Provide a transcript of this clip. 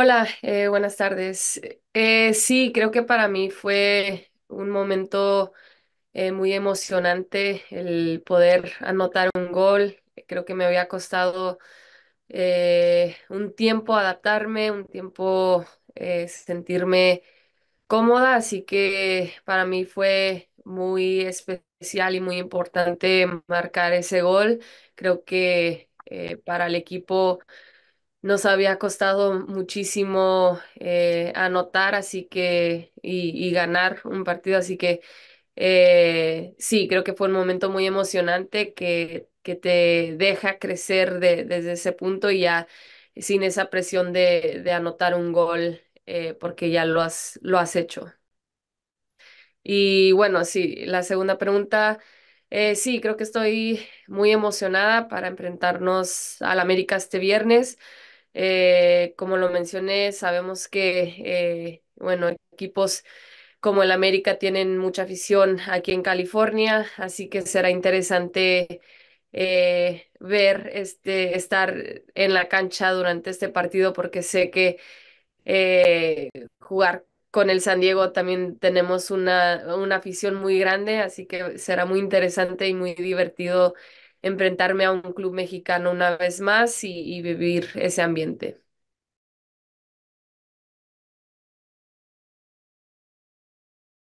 Hola, eh, buenas tardes. Eh, sí, creo que para mí fue un momento eh, muy emocionante el poder anotar un gol. Creo que me había costado un tiempo adaptarme, un tiempo sentirme cómoda, así que para mí fue muy especial y muy importante marcar ese gol. Creo que para el equipo nos había costado muchísimo eh, anotar así que y, ganar un partido así que eh, sí creo que fue un momento muy emocionante que, que te deja crecer desde ese punto y ya sin esa presión de, anotar un gol eh, porque ya lo has, lo has hecho y bueno sí la segunda pregunta sí creo que estoy muy emocionada para enfrentarnos al América este viernes eh, como lo mencioné, sabemos que, eh, bueno, equipos como el América tienen mucha afición aquí en California, así que será interesante eh, ver, este, estar en la cancha durante este partido, porque sé que jugar con el San Diego también tenemos una, una afición muy grande, así que será muy interesante y muy divertido enfrentarme a un club mexicano una vez más y, y vivir ese ambiente.